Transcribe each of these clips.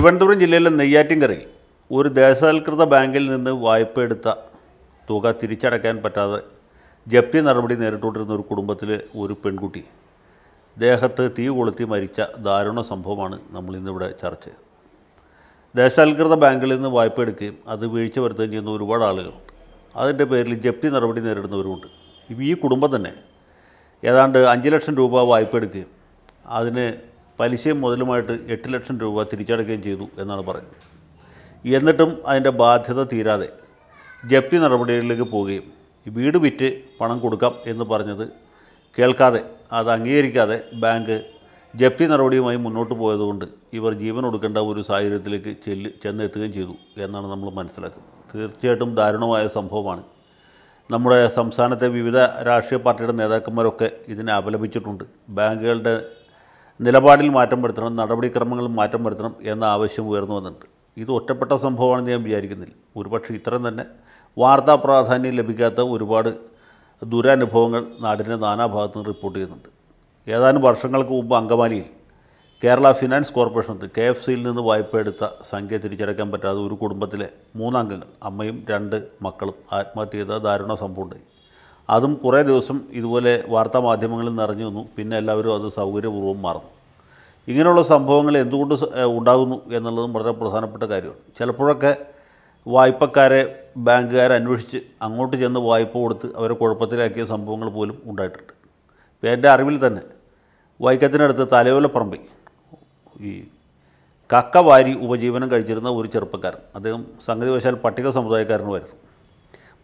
തിരുവനന്തപുരം ജില്ലയിലെ നെയ്യാറ്റിൻകരയിൽ ഒരു ദേശവൽകൃത ബാങ്കിൽ നിന്ന് വായ്പ എടുത്ത തുക തിരിച്ചടയ്ക്കാൻ പറ്റാതെ ജപ്തി നടപടി നേരിട്ടുകൊണ്ടിരുന്ന ഒരു കുടുംബത്തിലെ ഒരു പെൺകുട്ടി ദേഹത്ത് തീ കൊളുത്തി മരിച്ച ദാരുണ സംഭവമാണ് ഇന്നിവിടെ ചർച്ച ചെയ്തത് ദേശവൽകൃത ബാങ്കിൽ നിന്ന് വായ്പ എടുക്കുകയും അത് വീഴ്ച വരുത്തുകയും ചെയ്യുന്ന ഒരുപാട് ആളുകളുണ്ട് അതിൻ്റെ പേരിൽ ജപ്തി നടപടി നേരിടുന്നവരുമുണ്ട് ഈ കുടുംബം തന്നെ ഏതാണ്ട് അഞ്ച് ലക്ഷം രൂപ വായ്പ എടുക്കുകയും അതിന് പലിശയും മുതലുമായിട്ട് എട്ട് ലക്ഷം രൂപ തിരിച്ചടയ്ക്കുകയും ചെയ്തു എന്നാണ് പറയുന്നത് എന്നിട്ടും അതിൻ്റെ ബാധ്യത തീരാതെ ജപ്തി നടപടികളിലേക്ക് പോവുകയും വീട് വിറ്റ് പണം കൊടുക്കാം എന്ന് പറഞ്ഞത് കേൾക്കാതെ അത് അംഗീകരിക്കാതെ ബാങ്ക് ജപ്തി നടപടിയുമായി മുന്നോട്ട് പോയതുകൊണ്ട് ഇവർ ജീവൻ കൊടുക്കേണ്ട ഒരു സാഹചര്യത്തിലേക്ക് ചെല്ല് ചെന്നെത്തുകയും ചെയ്തു എന്നാണ് നമ്മൾ മനസ്സിലാക്കുന്നത് തീർച്ചയായിട്ടും ദാരുണമായ സംഭവമാണ് നമ്മുടെ സംസ്ഥാനത്തെ വിവിധ രാഷ്ട്രീയ പാർട്ടിയുടെ നേതാക്കന്മാരൊക്കെ ഇതിനെ അപലപിച്ചിട്ടുണ്ട് ബാങ്കുകളുടെ നിലപാടിൽ മാറ്റം വരുത്തണം നടപടിക്രമങ്ങളിൽ മാറ്റം വരുത്തണം എന്ന ആവശ്യം ഉയർന്നു വന്നിട്ടുണ്ട് ഇത് ഒറ്റപ്പെട്ട സംഭവമാണെന്ന് ഞാൻ വിചാരിക്കുന്നില്ല ഒരുപക്ഷെ ഇത്രയും തന്നെ വാർത്താ പ്രാധാന്യം ലഭിക്കാത്ത ഒരുപാട് ദുരനുഭവങ്ങൾ നാടിൻ്റെ നാനാഭാഗത്തു നിന്ന് റിപ്പോർട്ട് ചെയ്യുന്നുണ്ട് ഏതാനും വർഷങ്ങൾക്ക് മുമ്പ് അങ്കമാലിയിൽ Kerala finance corporation K F സിയിൽ നിന്ന് വായ്പ എടുത്ത സംഖ്യ തിരിച്ചടയ്ക്കാൻ പറ്റാതെ ഒരു കുടുംബത്തിലെ മൂന്നംഗങ്ങൾ അമ്മയും രണ്ട് മക്കളും ആത്മഹത്യ ചെയ്ത ദാരുണ സംഭവമുണ്ടായി അതും കുറേ ദിവസം ഇതുപോലെ വാർത്താ മാധ്യമങ്ങളിൽ നിറഞ്ഞു വന്നു പിന്നെ എല്ലാവരും അത് സൗകര്യപൂർവ്വം മാറുന്നു ഇങ്ങനെയുള്ള സംഭവങ്ങൾ എന്തുകൊണ്ട് ഉണ്ടാകുന്നു എന്നുള്ളതും വളരെ പ്രധാനപ്പെട്ട കാര്യമാണ് ചിലപ്പോഴൊക്കെ വായ്പക്കാരെ ബാങ്കുകാരെ അന്വേഷിച്ച് അങ്ങോട്ട് ചെന്ന് വായ്പ കൊടുത്ത് അവരെ കുഴപ്പത്തിലാക്കിയ സംഭവങ്ങൾ പോലും ഉണ്ടായിട്ടുണ്ട് ഇപ്പോൾ എൻ്റെ അറിവിൽ തന്നെ വൈക്കത്തിനടുത്ത് തലയോലപ്പറമ്പിൽ ഈ കക്ക വാരി ഉപജീവനം കഴിച്ചിരുന്ന ഒരു ചെറുപ്പക്കാരൻ അദ്ദേഹം സംഗതിവശാൽ പട്ടിക സമുദായക്കാരനുമായിരുന്നു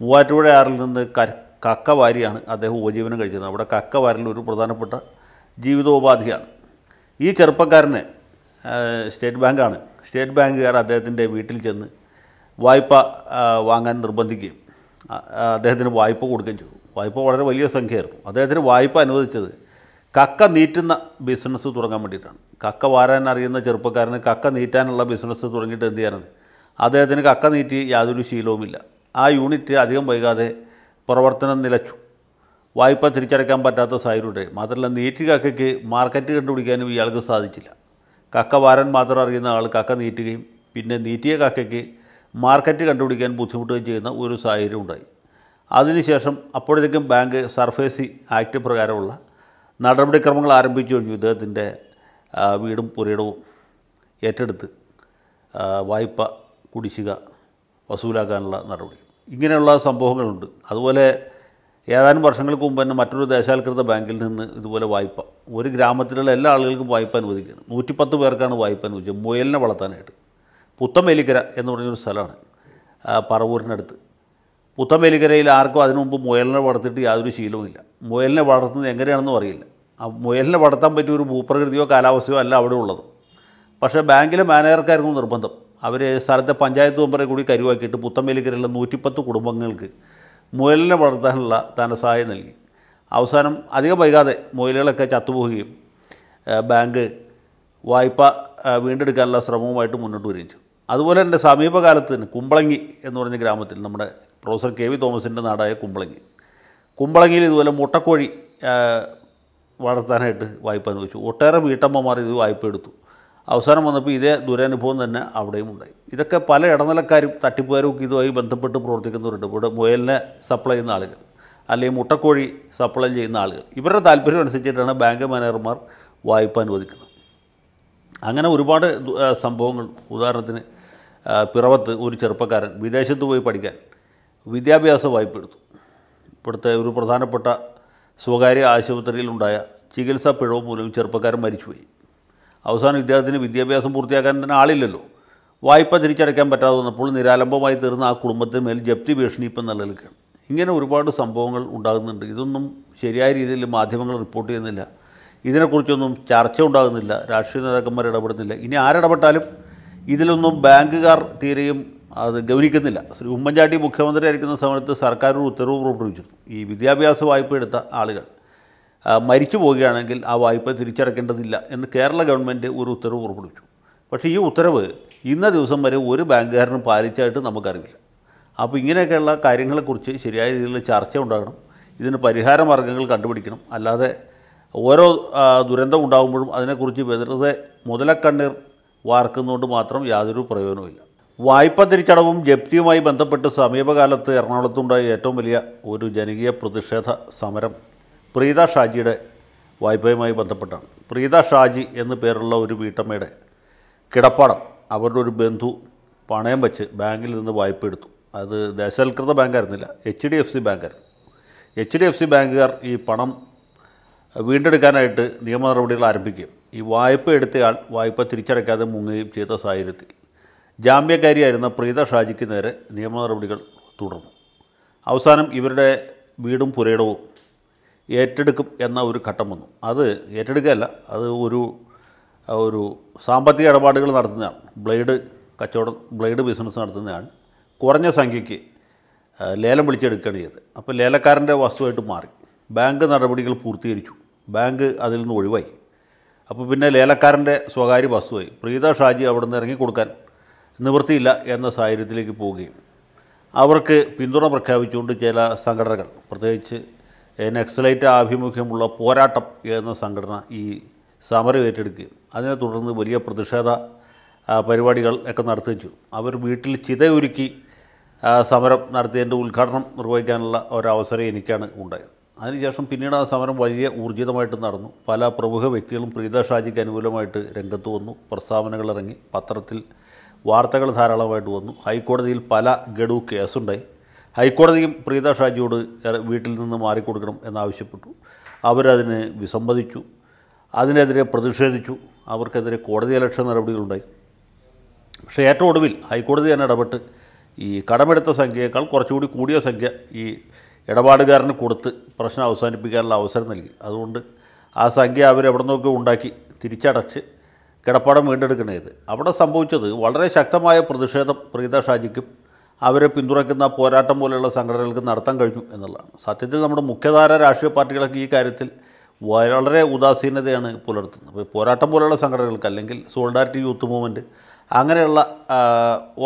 മൂവാറ്റുപുഴ ആറിൽ നിന്ന് കക്കവാരിയാണ് അദ്ദേഹം ഉപജീവനം കഴിച്ചിരുന്നത് അവിടെ കക്കവാരൽ ഒരു പ്രധാനപ്പെട്ട ജീവിതോപാധിയാണ് ഈ ചെറുപ്പക്കാരനെ സ്റ്റേറ്റ് ബാങ്കാണ് സ്റ്റേറ്റ് ബാങ്കുകാർ അദ്ദേഹത്തിൻ്റെ വീട്ടിൽ ചെന്ന് വായ്പ വാങ്ങാൻ നിർബന്ധിക്കുകയും അദ്ദേഹത്തിന് വായ്പ കൊടുക്കുകയും ചെയ്തു വായ്പ വളരെ വലിയ സംഖ്യയായിരുന്നു അദ്ദേഹത്തിന് വായ്പ അനുവദിച്ചത് കക്ക നീറ്റുന്ന ബിസിനസ് തുടങ്ങാൻ വേണ്ടിയിട്ടാണ് കക്ക വാരാൻ അറിയുന്ന ചെറുപ്പക്കാരന് കക്ക നീറ്റാനുള്ള ബിസിനസ് തുടങ്ങിയിട്ട് എന്ത് ചെയ്യാനാണ് അദ്ദേഹത്തിന് കക്ക നീറ്റി യാതൊരു ശീലവുമില്ല ആ യൂണിറ്റ് അധികം വൈകാതെ പ്രവർത്തനം നിലച്ചു വായ്പ തിരിച്ചടയ്ക്കാൻ പറ്റാത്ത സാഹചര്യമുണ്ട് മാത്രമല്ല നീറ്റി കക്കയ്ക്ക് മാർക്കറ്റ് കണ്ടുപിടിക്കാനും ഇയാൾക്ക് സാധിച്ചില്ല കക്ക വാരൻ മാത്രം അറിയുന്ന ആൾ കക്ക നീറ്റുകയും പിന്നെ നീറ്റിയ കക്കയ്ക്ക് മാർക്കറ്റ് കണ്ടുപിടിക്കാൻ ബുദ്ധിമുട്ടുകയും ചെയ്യുന്ന ഒരു സാഹചര്യം ഉണ്ടായി അതിനുശേഷം അപ്പോഴത്തേക്കും ബാങ്ക് സർഫേസി ആക്ട് പ്രകാരമുള്ള നടപടിക്രമങ്ങൾ ആരംഭിച്ചു കഴിഞ്ഞു ഇദ്ദേഹത്തിൻ്റെ വീടും പുരയിടവും ഏറ്റെടുത്ത് വായ്പ കുടിശ്ശിക വസൂലാക്കാനുള്ള നടപടി ഇങ്ങനെയുള്ള സംഭവങ്ങളുണ്ട് അതുപോലെ ഏതാനും വർഷങ്ങൾക്ക് മുമ്പ് തന്നെ മറ്റൊരു ദേശാൽകൃത ബാങ്കിൽ നിന്ന് ഇതുപോലെ വായ്പ ഒരു ഗ്രാമത്തിലുള്ള എല്ലാ ആളുകൾക്കും വായ്പ അനുവദിക്കുന്നത് നൂറ്റിപ്പത്ത് പേർക്കാണ് വായ്പ അനുവദിച്ചത് മുയലിനെ വളർത്താനായിട്ട് പുത്തമേലിക്കര എന്ന് പറഞ്ഞൊരു സ്ഥലമാണ് പറവൂരിനടുത്ത് പുത്തമേലിക്കരയിൽ ആർക്കും അതിനു മുമ്പ് മുയലിനെ വളർത്തിയിട്ട് യാതൊരു ശീലവുമില്ല മുയലിനെ വളർത്തുന്നത് എങ്ങനെയാണെന്നും അറിയില്ല ആ മുയലിനെ വളർത്താൻ പറ്റിയ ഒരു ഭൂപ്രകൃതിയോ കാലാവസ്ഥയോ അല്ല അവിടെ ഉള്ളത് പക്ഷേ ബാങ്കിലെ മാനേജർക്കായിരുന്നു നിർബന്ധം അവർ സ്ഥലത്തെ പഞ്ചായത്ത് മെമ്പറെ കൂടി കരുവാക്കിയിട്ട് പുത്തമ്പേലിക്കരയുള്ള നൂറ്റിപ്പത്ത് കുടുംബങ്ങൾക്ക് മുയലിനെ വളർത്താനുള്ള ധനസഹായം നൽകി അവസാനം അധികം വൈകാതെ മുയലുകളൊക്കെ ചത്തുപോകുകയും ബാങ്ക് വായ്പ വീണ്ടെടുക്കാനുള്ള ശ്രമവുമായിട്ട് മുന്നോട്ട് വരികയും ചെയ്തു അതുപോലെ തന്നെ സമീപകാലത്ത് തന്നെ കുമ്പളങ്ങി എന്ന് പറഞ്ഞ ഗ്രാമത്തിൽ നമ്മുടെ പ്രൊഫസർ കെ വി തോമസിൻ്റെ നാടായ കുമ്പളങ്ങി കുമ്പളങ്ങിയിൽ ഇതുപോലെ മുട്ടക്കോഴി വളർത്താനായിട്ട് വായ്പ അനുവദിച്ചു ഒട്ടേറെ വീട്ടമ്മമാർ ഇത് വായ്പ എടുത്തു അവസാനം വന്നപ്പോൾ ഇതേ ദുരനുഭവം തന്നെ അവിടെയും ഉണ്ടായി ഇതൊക്കെ പല ഇടനിലക്കാരും തട്ടിപ്പുകാരും ഒക്കെ ഇതുമായി ബന്ധപ്പെട്ട് പ്രവർത്തിക്കുന്നവരുണ്ട് ഇവിടെ മുയലിനെ സപ്ലൈ ചെയ്യുന്ന ആളുകൾ അല്ലെങ്കിൽ മുട്ടക്കോഴി സപ്ലൈ ചെയ്യുന്ന ആളുകൾ ഇവരുടെ താല്പര്യം അനുസരിച്ചിട്ടാണ് ബാങ്ക് മാനേജർമാർ വായ്പ അനുവദിക്കുന്നത് അങ്ങനെ ഒരുപാട് സംഭവങ്ങൾ ഉദാഹരണത്തിന് പിറവത്ത് ഒരു ചെറുപ്പക്കാരൻ വിദേശത്ത് പോയി പഠിക്കാൻ വിദ്യാഭ്യാസ വായ്പ എടുത്തു ഇവിടുത്തെ ഒരു പ്രധാനപ്പെട്ട സ്വകാര്യ ആശുപത്രിയിലുണ്ടായ ചികിത്സാ പിഴവ് മൂലം ചെറുപ്പക്കാരൻ മരിച്ചുപോയി അവസാനം ഇദ്ദേഹത്തിന് വിദ്യാഭ്യാസം പൂർത്തിയാക്കാൻ തന്നെ ആളില്ലല്ലോ വായ്പ തിരിച്ചടയ്ക്കാൻ പറ്റാതെ വന്നപ്പോൾ നിരാലംബമായി തീർന്ന ആ കുടുംബത്തിന് മേൽ ജപ്തി ഭീഷണി ഇപ്പം നിലനിൽക്കുകയാണ് ഇങ്ങനെ ഒരുപാട് സംഭവങ്ങൾ ഉണ്ടാകുന്നുണ്ട് ഇതൊന്നും ശരിയായ രീതിയിൽ മാധ്യമങ്ങൾ റിപ്പോർട്ട് ചെയ്യുന്നില്ല ഇതിനെക്കുറിച്ചൊന്നും ചർച്ച ഉണ്ടാകുന്നില്ല രാഷ്ട്രീയ നേതാക്കന്മാർ ഇടപെടുന്നില്ല ഇനി ആരിടപെട്ടാലും ഇതിലൊന്നും ബാങ്കുകാർ തീരെയും അത് ഗൗനിക്കുന്നില്ല ശ്രീ ഉമ്മൻചാണ്ടി മുഖ്യമന്ത്രി ആയിരിക്കുന്ന സമയത്ത് സർക്കാരൊരു ഉത്തരവ് പുറപ്പെടുവിച്ചിരുന്നു ഈ വിദ്യാഭ്യാസ വായ്പ എടുത്ത ആളുകൾ മരിച്ചു പോവുകയാണെങ്കിൽ ആ വായ്പ തിരിച്ചടക്കേണ്ടതില്ല എന്ന് കേരള ഗവൺമെൻറ് ഒരു ഉത്തരവ് പുറപ്പെടുവിച്ചു പക്ഷേ ഈ ഉത്തരവ് ഇന്ന ദിവസം വരെ ഒരു ബാങ്കുകാരനും പാലിച്ചായിട്ട് നമുക്കറിയില്ല അപ്പോൾ ഇങ്ങനെയൊക്കെയുള്ള കാര്യങ്ങളെക്കുറിച്ച് ശരിയായ രീതിയിൽ ചർച്ച ഉണ്ടാകണം ഇതിന് പരിഹാര മാർഗ്ഗങ്ങൾ കണ്ടുപിടിക്കണം അല്ലാതെ ഓരോ ദുരന്തം ഉണ്ടാകുമ്പോഴും അതിനെക്കുറിച്ച് വെറുതെ മുതലക്കണ്ണീർ വാർക്കുന്നതുകൊണ്ട് മാത്രം യാതൊരു പ്രയോജനവുമില്ല വായ്പ തിരിച്ചടവും ജപ്തിയുമായി ബന്ധപ്പെട്ട് സമീപകാലത്ത് എറണാകുളത്തുണ്ടായ ഏറ്റവും വലിയ ഒരു ജനകീയ പ്രതിഷേധ സമരം പ്രീത ഷാജിയുടെ വായ്പയുമായി ബന്ധപ്പെട്ടാണ് പ്രീത ഷാജി എന്ന് പേരുള്ള ഒരു വീട്ടമ്മയുടെ കിടപ്പാടം അവരുടെ ഒരു ബന്ധു പണയം വെച്ച് ബാങ്കിൽ നിന്ന് വായ്പ എടുത്തു അത് ദേശവൽകൃത ബാങ്കായിരുന്നില്ല എച്ച് ഡി എഫ് സി ബാങ്കായിരുന്നു എച്ച് ഡി എഫ് സി ബാങ്കുകാർ ഈ പണം വീണ്ടെടുക്കാനായിട്ട് നിയമ നടപടികൾ ആരംഭിക്കുകയും ഈ വായ്പ എടുത്തയാൾ വായ്പ തിരിച്ചടയ്ക്കാതെ മുങ്ങുകയും ചെയ്ത സാഹചര്യത്തിൽ ജാമ്യക്കാരിയായിരുന്ന പ്രീത ഷാജിക്ക് നേരെ നിയമ നടപടികൾ തുടർന്നു അവസാനം ഇവരുടെ വീടും പുരയിടവും ഏറ്റെടുക്കും എന്ന ഒരു ഘട്ടം വന്നു അത് ഏറ്റെടുക്കുകയല്ല അത് ഒരു ഒരു സാമ്പത്തിക ഇടപാടുകൾ നടത്തുന്നതാണ് ബ്ലേഡ് കച്ചവടം ബ്ലേഡ് ബിസിനസ് നടത്തുന്നതാണ് കുറഞ്ഞ സംഖ്യയ്ക്ക് ലേലം വിളിച്ചെടുക്കുകയാണ് ചെയ്തത് അപ്പോൾ ലേലക്കാരൻ്റെ വസ്തുവായിട്ട് മാറി ബാങ്ക് നടപടികൾ പൂർത്തീകരിച്ചു ബാങ്ക് അതിൽ നിന്ന് ഒഴിവായി അപ്പോൾ പിന്നെ ലേലക്കാരൻ്റെ സ്വകാര്യ വസ്തുവായി പ്രീത ഷാജി അവിടെ നിന്ന് ഇറങ്ങി കൊടുക്കാൻ നിവൃത്തിയില്ല എന്ന സാഹചര്യത്തിലേക്ക് പോവുകയും അവർക്ക് പിന്തുണ പ്രഖ്യാപിച്ചുകൊണ്ട് ചില സംഘടനകൾ പ്രത്യേകിച്ച് നക്സലൈറ്റ് ആഭിമുഖ്യമുള്ള പോരാട്ടം എന്ന സംഘടന ഈ സമരം ഏറ്റെടുക്കുകയും അതിനെ തുടർന്ന് വലിയ പ്രതിഷേധ പരിപാടികൾ ഒക്കെ നടത്തുകയും ചെയ്തു അവർ വീട്ടിൽ ചിതയൊരുക്കി സമരം നടത്തിയതിൻ്റെ ഉദ്ഘാടനം നിർവഹിക്കാനുള്ള ഒരവസരം എനിക്കാണ് ഉണ്ടായത് അതിനുശേഷം പിന്നീട് ആ സമരം വലിയ ഊർജിതമായിട്ട് നടന്നു പല പ്രമുഖ വ്യക്തികളും പ്രീത ഷാജിക്ക് അനുകൂലമായിട്ട് രംഗത്ത് വന്നു പ്രസ്താവനകൾ ഇറങ്ങി പത്രത്തിൽ വാർത്തകൾ ധാരാളമായിട്ട് വന്നു ഹൈക്കോടതിയിൽ പല ഗഡു കേസുണ്ടായി ഹൈക്കോടതിയും പ്രീത ഷാജിയോട് വീട്ടിൽ നിന്ന് മാറിക്കൊടുക്കണം എന്നാവശ്യപ്പെട്ടു അവരതിന് വിസമ്മതിച്ചു അതിനെതിരെ പ്രതിഷേധിച്ചു അവർക്കെതിരെ കോടതിയലക്ഷ നടപടികളുണ്ടായി പക്ഷേ ഏറ്റവും ഒടുവിൽ ഹൈക്കോടതി തന്നെ ഇടപെട്ട് ഈ കടമെടുത്ത സംഖ്യയേക്കാൾ കുറച്ചുകൂടി കൂടിയ സംഖ്യ ഈ ഇടപാടുകാരന് കൊടുത്ത് പ്രശ്നം അവസാനിപ്പിക്കാനുള്ള അവസരം നൽകി അതുകൊണ്ട് ആ സംഖ്യ അവരെവിടെ നിന്നൊക്കെ ഉണ്ടാക്കി തിരിച്ചടച്ച് കിടപ്പാടം വീണ്ടെടുക്കണേത് അവിടെ സംഭവിച്ചത് വളരെ ശക്തമായ പ്രതിഷേധം പ്രീത ഷാജിക്കും അവരെ പിന്തുണയ്ക്കുന്ന പോരാട്ടം പോലെയുള്ള സംഘടനകൾക്ക് നടത്താൻ കഴിഞ്ഞു എന്നുള്ളതാണ് സത്യത്തിൽ നമ്മുടെ മുഖ്യധാര രാഷ്ട്രീയ പാർട്ടികളൊക്കെ ഈ കാര്യത്തിൽ വളരെ ഉദാസീനതയാണ് പുലർത്തുന്നത് അപ്പോൾ പോരാട്ടം പോലെയുള്ള സംഘടനകൾക്ക് അല്ലെങ്കിൽ സോളിഡാരിറ്റി യൂത്ത് മൂവ്മെൻറ്റ് അങ്ങനെയുള്ള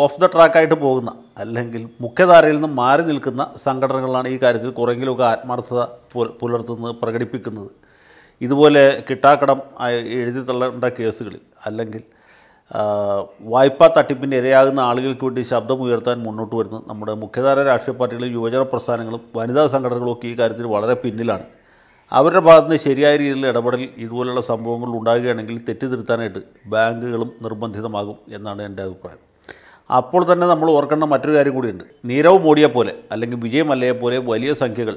ഓഫ് ദ ട്രാക്കായിട്ട് പോകുന്ന അല്ലെങ്കിൽ മുഖ്യധാരയിൽ നിന്ന് മാറി നിൽക്കുന്ന സംഘടനകളാണ് ഈ കാര്യത്തിൽ കുറെങ്കിലുമൊക്കെ ആത്മാർത്ഥത പുലർത്തുന്നത് പ്രകടിപ്പിക്കുന്നത് ഇതുപോലെ കിട്ടാക്കടം എഴുതി തള്ളേണ്ട കേസുകളിൽ അല്ലെങ്കിൽ വായ്പാ തട്ടിപ്പിൻ്റെ ഇരയാകുന്ന ആളുകൾക്ക് വേണ്ടി ശബ്ദം ഉയർത്താൻ മുന്നോട്ട് വരുന്ന നമ്മുടെ മുഖ്യധാര രാഷ്ട്രീയ പാർട്ടികളും യുവജന പ്രസ്ഥാനങ്ങളും വനിതാ സംഘടനകളും ഒക്കെ ഈ കാര്യത്തിൽ വളരെ പിന്നിലാണ് അവരുടെ ഭാഗത്തുനിന്ന് ശരിയായ രീതിയിൽ ഇടപെടൽ ഇതുപോലുള്ള സംഭവങ്ങൾ ഉണ്ടാകുകയാണെങ്കിൽ തെറ്റിതിരുത്താനായിട്ട് ബാങ്കുകളും നിർബന്ധിതമാകും എന്നാണ് എൻ്റെ അഭിപ്രായം അപ്പോൾ തന്നെ നമ്മൾ ഓർക്കേണ്ട മറ്റൊരു കാര്യം കൂടിയുണ്ട് നീരവ് മോഡിയെ പോലെ അല്ലെങ്കിൽ വിജയ് മല്ലയെ പോലെ വലിയ സംഖ്യകൾ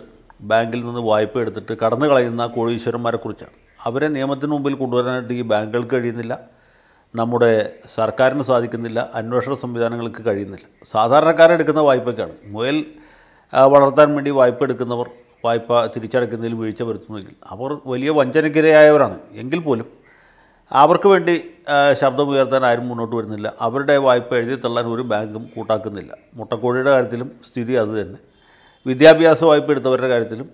ബാങ്കിൽ നിന്ന് വായ്പ എടുത്തിട്ട് കടന്നു കളയുന്ന കോഴീശ്വരന്മാരെക്കുറിച്ചാണ് അവരെ നിയമത്തിന് മുമ്പിൽ കൊണ്ടുവരാനായിട്ട് ഈ ബാങ്കുകൾക്ക് കഴിയുന്നില്ല നമ്മുടെ സർക്കാരിന് സാധിക്കുന്നില്ല അന്വേഷണ സംവിധാനങ്ങൾക്ക് കഴിയുന്നില്ല സാധാരണക്കാരെടുക്കുന്ന വായ്പയ്ക്കാണ് മുയൽ വളർത്താൻ വേണ്ടി വായ്പ എടുക്കുന്നവർ വായ്പ തിരിച്ചടയ്ക്കുന്നതിൽ വീഴ്ച വരുത്തുന്നെങ്കിൽ അവർ വലിയ വഞ്ചനക്കിരയായവരാണ് എങ്കിൽ പോലും അവർക്ക് വേണ്ടി ശബ്ദമുയർത്താൻ ആരും മുന്നോട്ട് വരുന്നില്ല അവരുടെ വായ്പ എഴുതി തള്ളാൻ ഒരു ബാങ്കും കൂട്ടാക്കുന്നില്ല മുട്ടക്കോഴിയുടെ കാര്യത്തിലും സ്ഥിതി അത് തന്നെ വിദ്യാഭ്യാസ വായ്പ എടുത്തവരുടെ കാര്യത്തിലും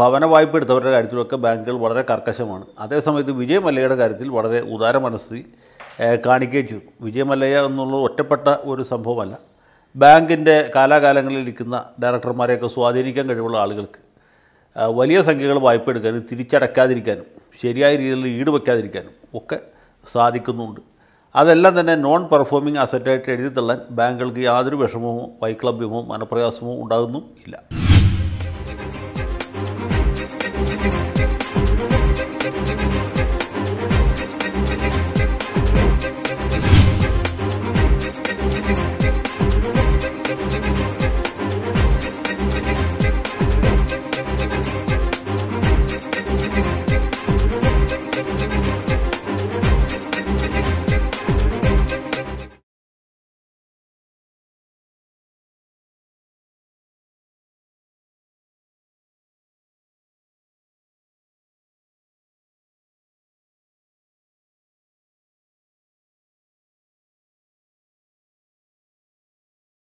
ഭവന വായ്പ എടുത്തവരുടെ കാര്യത്തിലുമൊക്കെ ബാങ്കുകൾ വളരെ കർക്കശമാണ് അതേസമയത്ത് വിജയമല്ലയുടെ കാര്യത്തിൽ വളരെ ഉദാര മനസ്സി കാണിക്കുകയും ചെയ്തു വിജയമല്ലയ്യ എന്നുള്ളത് ഒറ്റപ്പെട്ട ഒരു സംഭവമല്ല ബാങ്കിൻ്റെ കാലാകാലങ്ങളിൽ ഇരിക്കുന്ന ഡയറക്ടർമാരെയൊക്കെ സ്വാധീനിക്കാൻ കഴിവുള്ള ആളുകൾക്ക് വലിയ സംഖ്യകൾ വായ്പ എടുക്കാനും തിരിച്ചടക്കാതിരിക്കാനും ശരിയായ രീതിയിൽ ഈട് വയ്ക്കാതിരിക്കാനും ഒക്കെ സാധിക്കുന്നുണ്ട് അതെല്ലാം തന്നെ നോൺ പെർഫോമിംഗ് അസറ്റായിട്ട് എഴുതി തള്ളാൻ ബാങ്കുകൾക്ക് യാതൊരു വിഷമമോ വൈക്ലഭ്യമോ മനപ്രയാസമോ ഉണ്ടാകുന്നും ഇല്ല